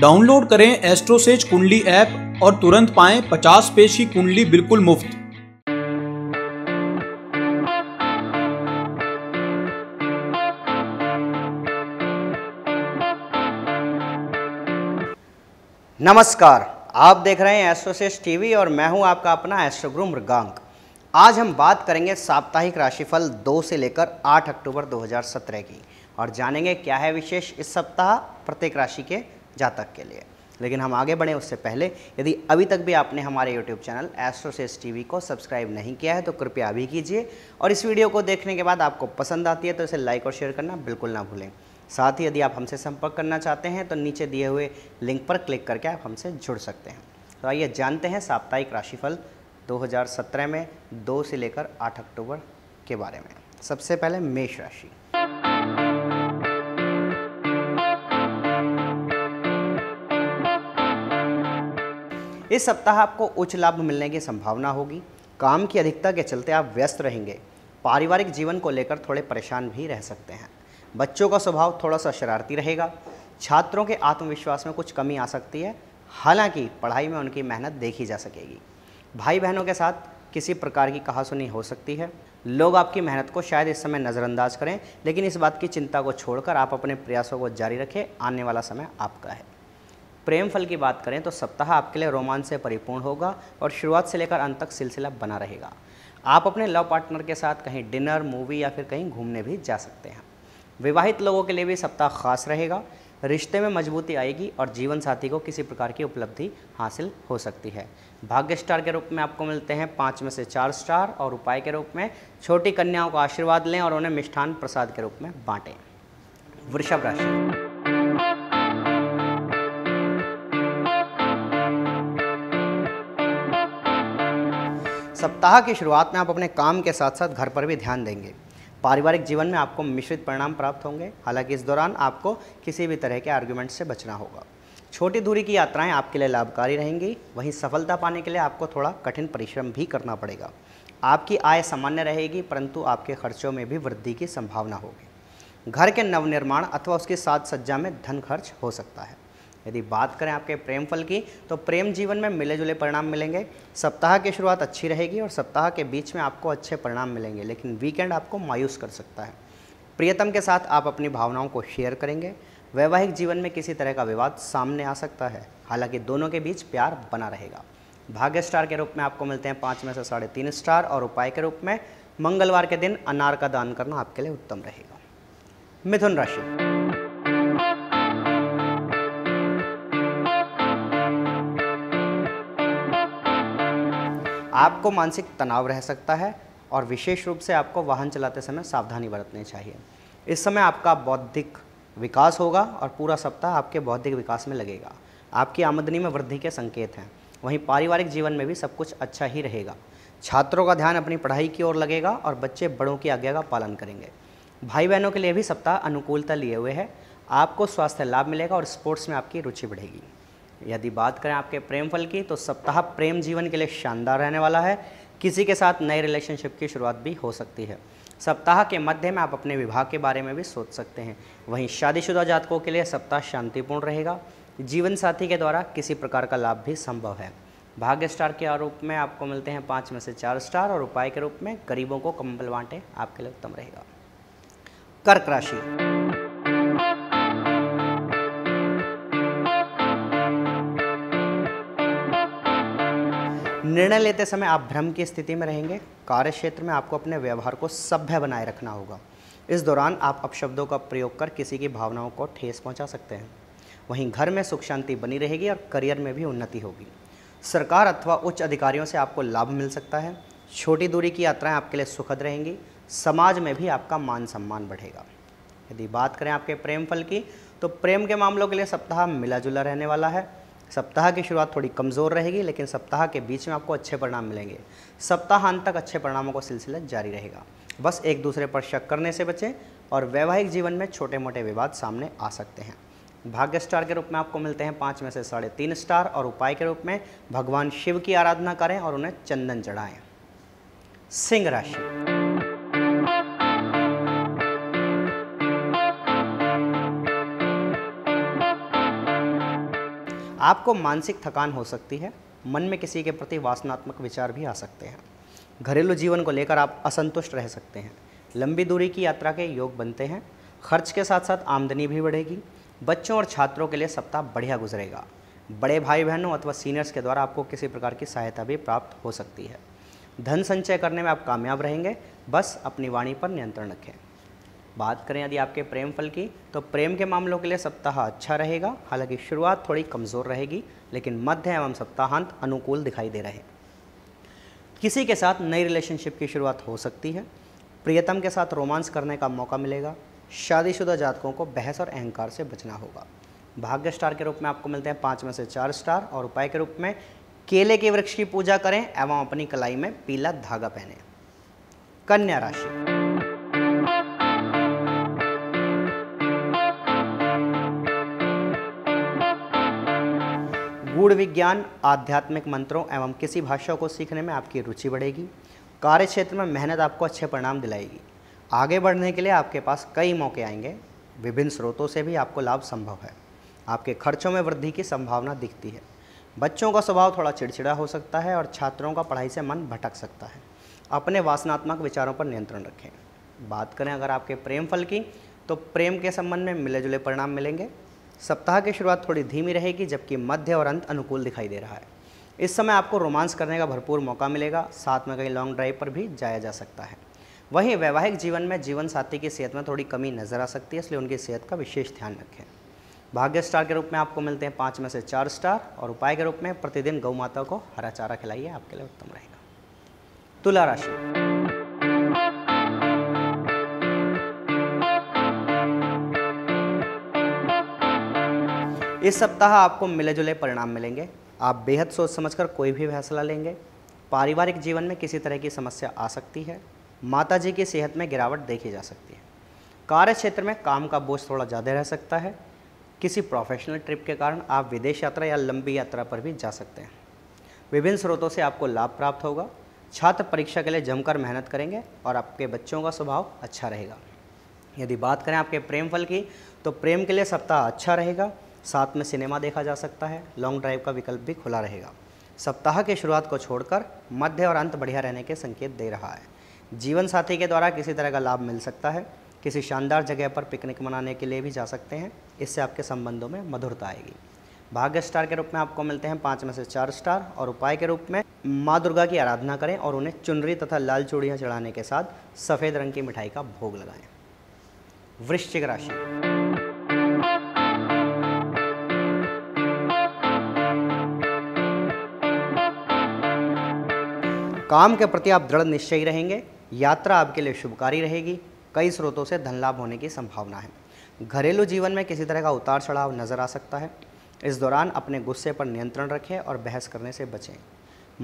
download करें एस्ट्रोसेज कुंडली app और तुरंत पाएं 50 पेज की कुंडली बिल्कुल मुफ्त नमस्कार आप देख रहे हैं एस्ट्रोसेज टीवी और मैं हूं आपका अपना एस्ट्रोग्रो मृगांक आज हम बात करेंगे साप्ताहिक राशिफल 2 से लेकर 8 अक्टूबर 2017 की और जानेंगे क्या है विशेष इस सप्ताह प्रत्येक राशि के जातक के लिए लेकिन हम आगे बढ़ें उससे पहले यदि अभी तक भी आपने हमारे YouTube चैनल एस्ट्रोसेस वी को सब्सक्राइब नहीं किया है तो कृपया अभी कीजिए और इस वीडियो को देखने के बाद आपको पसंद आती है तो इसे लाइक और शेयर करना बिल्कुल ना भूलें साथ ही यदि आप हमसे संपर्क करना चाहते हैं तो नीचे दिए हुए लिंक पर क्लिक करके आप हमसे जुड़ सकते हैं तो आइए जानते हैं साप्ताहिक राशिफल 2017 में 2 से लेकर 8 अक्टूबर के बारे में सबसे पहले मेष राशि इस सप्ताह आपको उच्च लाभ मिलने की संभावना होगी काम की अधिकता के चलते आप व्यस्त रहेंगे पारिवारिक जीवन को लेकर थोड़े परेशान भी रह सकते हैं बच्चों का स्वभाव थोड़ा सा शरारती रहेगा छात्रों के आत्मविश्वास में कुछ कमी आ सकती है हालांकि पढ़ाई में उनकी मेहनत देखी जा सकेगी भाई बहनों के साथ किसी प्रकार की कहासुनी हो सकती है लोग आपकी मेहनत को शायद इस समय नज़रअंदाज करें लेकिन इस बात की चिंता को छोड़कर आप अपने प्रयासों को जारी रखें आने वाला समय आपका है प्रेम फल की बात करें तो सप्ताह आपके लिए रोमांच से परिपूर्ण होगा और शुरुआत से लेकर अंत तक सिलसिला बना रहेगा आप अपने लव पार्टनर के साथ कहीं डिनर मूवी या फिर कहीं घूमने भी जा सकते हैं विवाहित लोगों के लिए भी सप्ताह खास रहेगा रिश्ते में मजबूती आएगी और जीवन साथी को किसी प्रकार की उपलब्धि हासिल हो सकती है भाग्य स्टार के रूप में आपको मिलते हैं पाँच में से चार स्टार और उपाय के रूप में छोटी कन्याओं का आशीर्वाद लें और उन्हें मिष्ठान प्रसाद के रूप में बांटें वृषभ राशि सप्ताह की शुरुआत में आप अपने काम के साथ साथ घर पर भी ध्यान देंगे पारिवारिक जीवन में आपको मिश्रित परिणाम प्राप्त होंगे हालांकि इस दौरान आपको किसी भी तरह के आर्ग्यूमेंट से बचना होगा छोटी दूरी की यात्राएं आपके लिए लाभकारी रहेंगी वहीं सफलता पाने के लिए आपको थोड़ा कठिन परिश्रम भी करना पड़ेगा आपकी आय सामान्य रहेगी परंतु आपके खर्चों में भी वृद्धि की संभावना होगी घर के नवनिर्माण अथवा उसके साथ सज्जा में धन खर्च हो सकता है यदि बात करें आपके प्रेम फल की तो प्रेम जीवन में मिले जुले परिणाम मिलेंगे सप्ताह की शुरुआत अच्छी रहेगी और सप्ताह के बीच में आपको अच्छे परिणाम मिलेंगे लेकिन वीकेंड आपको मायूस कर सकता है प्रियतम के साथ आप अपनी भावनाओं को शेयर करेंगे वैवाहिक जीवन में किसी तरह का विवाद सामने आ सकता है हालांकि दोनों के बीच प्यार बना रहेगा भाग्य स्टार के रूप में आपको मिलते हैं पाँच में से साढ़े तीन स्टार और उपाय के रूप में मंगलवार के दिन अनार का दान करना आपके लिए उत्तम रहेगा मिथुन राशि आपको मानसिक तनाव रह सकता है और विशेष रूप से आपको वाहन चलाते समय सावधानी बरतनी चाहिए इस समय आपका बौद्धिक विकास होगा और पूरा सप्ताह आपके बौद्धिक विकास में लगेगा आपकी आमदनी में वृद्धि के संकेत हैं वहीं पारिवारिक जीवन में भी सब कुछ अच्छा ही रहेगा छात्रों का ध्यान अपनी पढ़ाई की ओर लगेगा और बच्चे बड़ों की आज्ञा का पालन करेंगे भाई बहनों के लिए भी सप्ताह अनुकूलता लिए हुए है आपको स्वास्थ्य लाभ मिलेगा और स्पोर्ट्स में आपकी रुचि बढ़ेगी यदि बात करें आपके प्रेम फल की तो सप्ताह प्रेम जीवन के लिए शानदार रहने वाला है किसी के साथ नए रिलेशनशिप की शुरुआत भी हो सकती है सप्ताह के मध्य में आप अपने विवाह के बारे में भी सोच सकते हैं वहीं शादीशुदा जातकों के लिए सप्ताह शांतिपूर्ण रहेगा जीवन साथी के द्वारा किसी प्रकार का लाभ भी संभव है भाग्य स्टार के आरोप में आपको मिलते हैं पाँच में से चार स्टार और उपाय के रूप में गरीबों को कंबल बांटें आपके लिए उत्तम रहेगा कर्क राशि निर्णय लेते समय आप भ्रम की स्थिति में रहेंगे कार्य क्षेत्र में आपको अपने व्यवहार को सभ्य बनाए रखना होगा इस दौरान आप अपशब्दों का प्रयोग कर किसी की भावनाओं को ठेस पहुंचा सकते हैं वहीं घर में सुख शांति बनी रहेगी और करियर में भी उन्नति होगी सरकार अथवा उच्च अधिकारियों से आपको लाभ मिल सकता है छोटी दूरी की यात्राएं आपके लिए सुखद रहेंगी समाज में भी आपका मान सम्मान बढ़ेगा यदि बात करें आपके प्रेम फल की तो प्रेम के मामलों के लिए सप्ताह मिला जुला रहने वाला है सप्ताह की शुरुआत थोड़ी कमज़ोर रहेगी लेकिन सप्ताह के बीच में आपको अच्छे परिणाम मिलेंगे सप्ताहांत तक अच्छे परिणामों का सिलसिला जारी रहेगा बस एक दूसरे पर शक करने से बचें और वैवाहिक जीवन में छोटे मोटे विवाद सामने आ सकते हैं भाग्य स्टार के रूप में आपको मिलते हैं पाँच में से साढ़े तीन स्टार और उपाय के रूप में भगवान शिव की आराधना करें और उन्हें चंदन चढ़ाएं सिंह राशि आपको मानसिक थकान हो सकती है मन में किसी के प्रति वासनात्मक विचार भी आ सकते हैं घरेलू जीवन को लेकर आप असंतुष्ट रह सकते हैं लंबी दूरी की यात्रा के योग बनते हैं खर्च के साथ साथ आमदनी भी बढ़ेगी बच्चों और छात्रों के लिए सप्ताह बढ़िया गुजरेगा बड़े भाई बहनों अथवा सीनियर्स के द्वारा आपको किसी प्रकार की सहायता भी प्राप्त हो सकती है धन संचय करने में आप कामयाब रहेंगे बस अपनी वाणी पर नियंत्रण रखें बात करें यदि आपके प्रेम फल की तो प्रेम के मामलों के लिए सप्ताह अच्छा रहेगा हालांकि शुरुआत थोड़ी कमज़ोर रहेगी लेकिन मध्य एवं सप्ताहांत अनुकूल दिखाई दे रहे किसी के साथ नई रिलेशनशिप की शुरुआत हो सकती है प्रियतम के साथ रोमांस करने का मौका मिलेगा शादीशुदा जातकों को बहस और अहंकार से बचना होगा भाग्य स्टार के रूप में आपको मिलते हैं पाँच में से चार स्टार और उपाय के रूप में केले के वृक्ष की पूजा करें एवं अपनी कलाई में पीला धागा पहने कन्या राशि गूढ़ विज्ञान आध्यात्मिक मंत्रों एवं किसी भाषा को सीखने में आपकी रुचि बढ़ेगी कार्य क्षेत्र में मेहनत आपको अच्छे परिणाम दिलाएगी आगे बढ़ने के लिए आपके पास कई मौके आएंगे विभिन्न स्रोतों से भी आपको लाभ संभव है आपके खर्चों में वृद्धि की संभावना दिखती है बच्चों का स्वभाव थोड़ा चिड़चिड़ा हो सकता है और छात्रों का पढ़ाई से मन भटक सकता है अपने वासनात्मक विचारों पर नियंत्रण रखें बात करें अगर आपके प्रेम फल की तो प्रेम के संबंध में मिले जुले परिणाम मिलेंगे सप्ताह की शुरुआत थोड़ी धीमी रहेगी जबकि मध्य और अंत अनुकूल दिखाई दे रहा है इस समय आपको रोमांस करने का भरपूर मौका मिलेगा साथ में कहीं लॉन्ग ड्राइव पर भी जाया जा सकता है वहीं वैवाहिक जीवन में जीवन साथी की सेहत में थोड़ी कमी नजर आ सकती है इसलिए उनकी सेहत का विशेष ध्यान रखें भाग्य स्टार के रूप में आपको मिलते हैं पाँच में से चार स्टार और उपाय के रूप में प्रतिदिन गौ माता को हरा चारा खिलाइए आपके लिए उत्तम रहेगा तुला राशि इस सप्ताह आपको मिले जुले परिणाम मिलेंगे आप बेहद सोच समझकर कोई भी फैसला लेंगे पारिवारिक जीवन में किसी तरह की समस्या आ सकती है माता जी की सेहत में गिरावट देखी जा सकती है कार्य क्षेत्र में काम का बोझ थोड़ा ज़्यादा रह सकता है किसी प्रोफेशनल ट्रिप के कारण आप विदेश यात्रा या लंबी यात्रा पर भी जा सकते हैं विभिन्न स्रोतों से आपको लाभ प्राप्त होगा छात्र परीक्षा के लिए जमकर मेहनत करेंगे और आपके बच्चों का स्वभाव अच्छा रहेगा यदि बात करें आपके प्रेम फल की तो प्रेम के लिए सप्ताह अच्छा रहेगा साथ में सिनेमा देखा जा सकता है लॉन्ग ड्राइव का विकल्प भी खुला रहेगा सप्ताह के शुरुआत को छोड़कर मध्य और अंत बढ़िया रहने के संकेत दे रहा है जीवन साथी के द्वारा किसी तरह का लाभ मिल सकता है किसी शानदार जगह पर पिकनिक मनाने के लिए भी जा सकते हैं इससे आपके संबंधों में मधुरता आएगी भाग्य स्टार के रूप में आपको मिलते हैं पाँच में से चार स्टार और उपाय के रूप में माँ दुर्गा की आराधना करें और उन्हें चुनरी तथा लाल चूड़ियाँ चढ़ाने के साथ सफ़ेद रंग की मिठाई का भोग लगाएं वृश्चिक राशि काम के प्रति आप दृढ़ निश्चयी रहेंगे यात्रा आपके लिए शुभकारी रहेगी कई स्रोतों से धन लाभ होने की संभावना है घरेलू जीवन में किसी तरह का उतार चढ़ाव नज़र आ सकता है इस दौरान अपने गुस्से पर नियंत्रण रखें और बहस करने से बचें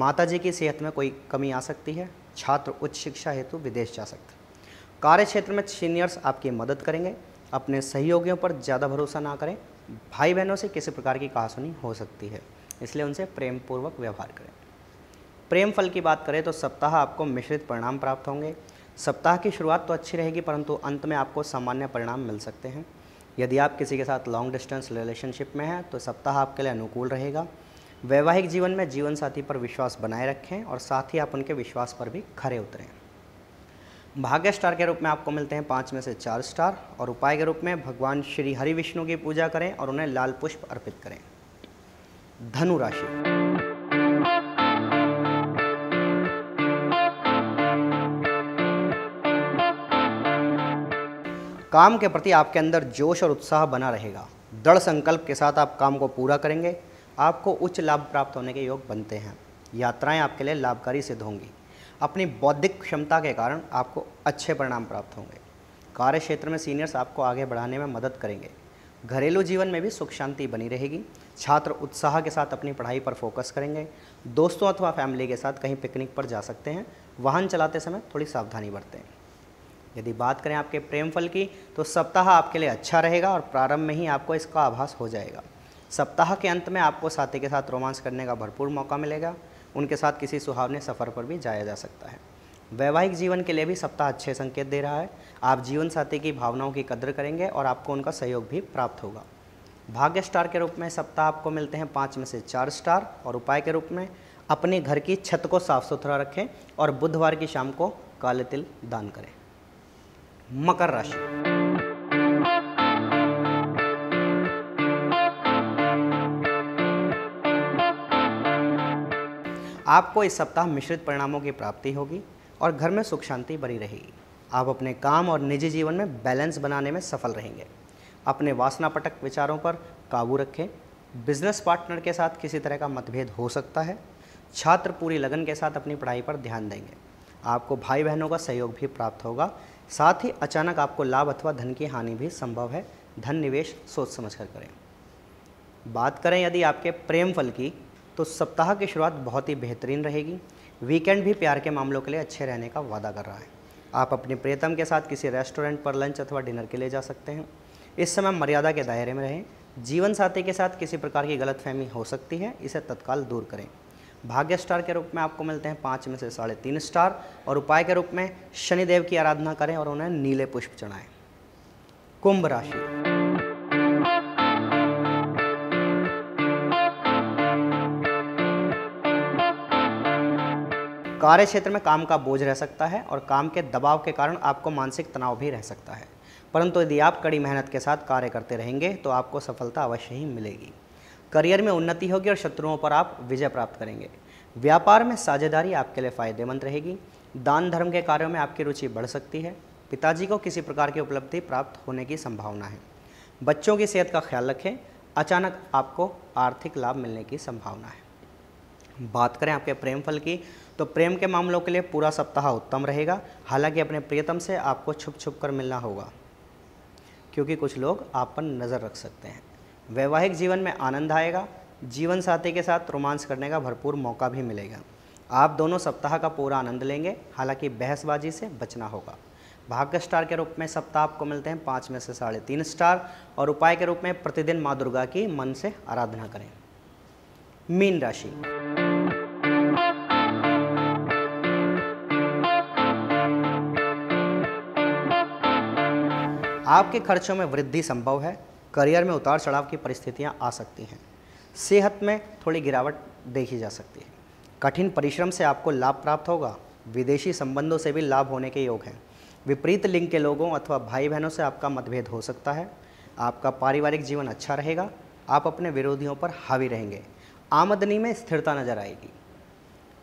माता जी की सेहत में कोई कमी आ सकती है छात्र उच्च शिक्षा हेतु विदेश जा सकते हैं कार्य क्षेत्र में सीनियर्स आपकी मदद करेंगे अपने सहयोगियों पर ज़्यादा भरोसा ना करें भाई बहनों से किसी प्रकार की कहासुनी हो सकती है इसलिए उनसे प्रेमपूर्वक व्यवहार करें प्रेम फल की बात करें तो सप्ताह आपको मिश्रित परिणाम प्राप्त होंगे सप्ताह की शुरुआत तो अच्छी रहेगी परंतु अंत में आपको सामान्य परिणाम मिल सकते हैं यदि आप किसी के साथ लॉन्ग डिस्टेंस रिलेशनशिप में हैं तो सप्ताह आपके लिए अनुकूल रहेगा वैवाहिक जीवन में जीवन साथी पर विश्वास बनाए रखें और साथ ही आप उनके विश्वास पर भी खरे उतरें भाग्य स्टार के रूप में आपको मिलते हैं पाँच में से चार स्टार और उपाय के रूप में भगवान श्री हरि विष्णु की पूजा करें और उन्हें लाल पुष्प अर्पित करें धनु राशि काम के प्रति आपके अंदर जोश और उत्साह बना रहेगा दृढ़ संकल्प के साथ आप काम को पूरा करेंगे आपको उच्च लाभ प्राप्त होने के योग बनते हैं यात्राएं आपके लिए लाभकारी सिद्ध होंगी अपनी बौद्धिक क्षमता के कारण आपको अच्छे परिणाम प्राप्त होंगे कार्य क्षेत्र में सीनियर्स आपको आगे बढ़ाने में मदद करेंगे घरेलू जीवन में भी सुख शांति बनी रहेगी छात्र उत्साह के साथ अपनी पढ़ाई पर फोकस करेंगे दोस्तों अथवा फैमिली के साथ कहीं पिकनिक पर जा सकते हैं वाहन चलाते समय थोड़ी सावधानी बरतें यदि बात करें आपके प्रेम फल की तो सप्ताह आपके लिए अच्छा रहेगा और प्रारंभ में ही आपको इसका आभास हो जाएगा सप्ताह के अंत में आपको साथी के साथ रोमांस करने का भरपूर मौका मिलेगा उनके साथ किसी सुहावने सफ़र पर भी जाया जा सकता है वैवाहिक जीवन के लिए भी सप्ताह अच्छे संकेत दे रहा है आप जीवन साथी की भावनाओं की कदर करेंगे और आपको उनका सहयोग भी प्राप्त होगा भाग्य स्टार के रूप में सप्ताह आपको मिलते हैं पाँच में से चार स्टार और उपाय के रूप में अपने घर की छत को साफ सुथरा रखें और बुधवार की शाम को काले तिल दान करें मकर राशि आपको इस सप्ताह मिश्रित परिणामों की प्राप्ति होगी और घर में सुख शांति बनी रहेगी आप अपने काम और निजी जीवन में बैलेंस बनाने में सफल रहेंगे अपने वासना पटक विचारों पर काबू रखें बिजनेस पार्टनर के साथ किसी तरह का मतभेद हो सकता है छात्र पूरी लगन के साथ अपनी पढ़ाई पर ध्यान देंगे आपको भाई बहनों का सहयोग भी प्राप्त होगा साथ ही अचानक आपको लाभ अथवा धन की हानि भी संभव है धन निवेश सोच समझ कर करें बात करें यदि आपके प्रेम फल की तो सप्ताह की शुरुआत बहुत ही बेहतरीन रहेगी वीकेंड भी प्यार के मामलों के लिए अच्छे रहने का वादा कर रहा है आप अपने प्रियतम के साथ किसी रेस्टोरेंट पर लंच अथवा डिनर के लिए जा सकते हैं इस समय मर्यादा के दायरे में रहें जीवन साथी के साथ किसी प्रकार की गलतफहमी हो सकती है इसे तत्काल दूर करें भाग्य स्टार के रूप में आपको मिलते हैं पाँच में से साढ़े तीन स्टार और उपाय के रूप में शनिदेव की आराधना करें और उन्हें नीले पुष्प चढ़ाएं कुंभ राशि कार्य क्षेत्र में काम का बोझ रह सकता है और काम के दबाव के कारण आपको मानसिक तनाव भी रह सकता है परंतु यदि आप कड़ी मेहनत के साथ कार्य करते रहेंगे तो आपको सफलता अवश्य ही मिलेगी करियर में उन्नति होगी और शत्रुओं पर आप विजय प्राप्त करेंगे व्यापार में साझेदारी आपके लिए फ़ायदेमंद रहेगी दान धर्म के कार्यों में आपकी रुचि बढ़ सकती है पिताजी को किसी प्रकार की उपलब्धि प्राप्त होने की संभावना है बच्चों की सेहत का ख्याल रखें अचानक आपको आर्थिक लाभ मिलने की संभावना है बात करें आपके प्रेम फल की तो प्रेम के मामलों के लिए पूरा सप्ताह उत्तम रहेगा हालांकि अपने प्रियतम से आपको छुप छुप कर मिलना होगा क्योंकि कुछ लोग आप पर नज़र रख सकते हैं वैवाहिक जीवन में आनंद आएगा जीवन साथी के साथ रोमांस करने का भरपूर मौका भी मिलेगा आप दोनों सप्ताह का पूरा आनंद लेंगे हालांकि बहसबाजी से बचना होगा भाग्य स्टार के रूप में सप्ताह आपको मिलते हैं पाँच में से साढ़े तीन स्टार और उपाय के रूप में प्रतिदिन माँ दुर्गा की मन से आराधना करें मीन राशि आपके खर्चों में वृद्धि संभव है करियर में उतार चढ़ाव की परिस्थितियाँ आ सकती हैं सेहत में थोड़ी गिरावट देखी जा सकती है कठिन परिश्रम से आपको लाभ प्राप्त होगा विदेशी संबंधों से भी लाभ होने के योग हैं विपरीत लिंग के लोगों अथवा भाई बहनों से आपका मतभेद हो सकता है आपका पारिवारिक जीवन अच्छा रहेगा आप अपने विरोधियों पर हावी रहेंगे आमदनी में स्थिरता नजर आएगी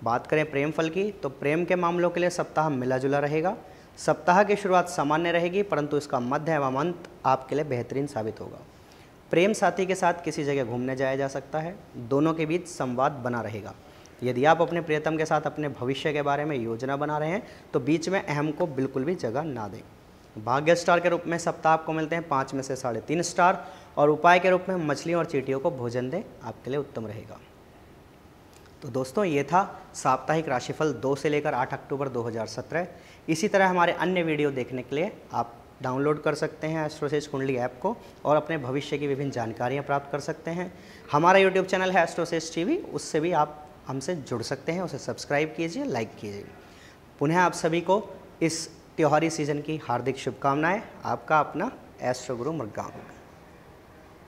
बात करें प्रेम फल की तो प्रेम के मामलों के लिए सप्ताह मिला जुला रहेगा सप्ताह की शुरुआत सामान्य रहेगी परंतु इसका मध्य एवं अंत आपके लिए बेहतरीन साबित होगा प्रेम साथी के साथ किसी जगह घूमने जाया जा सकता है दोनों के बीच संवाद बना रहेगा यदि आप अपने प्रियतम के साथ अपने भविष्य के बारे में योजना बना रहे हैं तो बीच में अहम को बिल्कुल भी जगह ना दें भाग्य स्टार के रूप में सप्ताह आपको मिलते हैं पाँच में से साढ़े तीन स्टार और उपाय के रूप में मछलियों और चीटियों को भोजन दें आपके लिए उत्तम रहेगा तो दोस्तों ये था साप्ताहिक राशिफल 2 से लेकर 8 अक्टूबर 2017 इसी तरह हमारे अन्य वीडियो देखने के लिए आप डाउनलोड कर सकते हैं एस्ट्रोसेज कुंडली ऐप को और अपने भविष्य की विभिन्न जानकारियाँ प्राप्त कर सकते हैं हमारा यूट्यूब चैनल है एस्ट्रोसेज टीवी उससे भी आप हमसे जुड़ सकते हैं उसे सब्सक्राइब कीजिए लाइक कीजिए पुनः आप सभी को इस त्योहारी सीजन की हार्दिक शुभकामनाएं आपका अपना एस्ट्रो गुरु मृगांक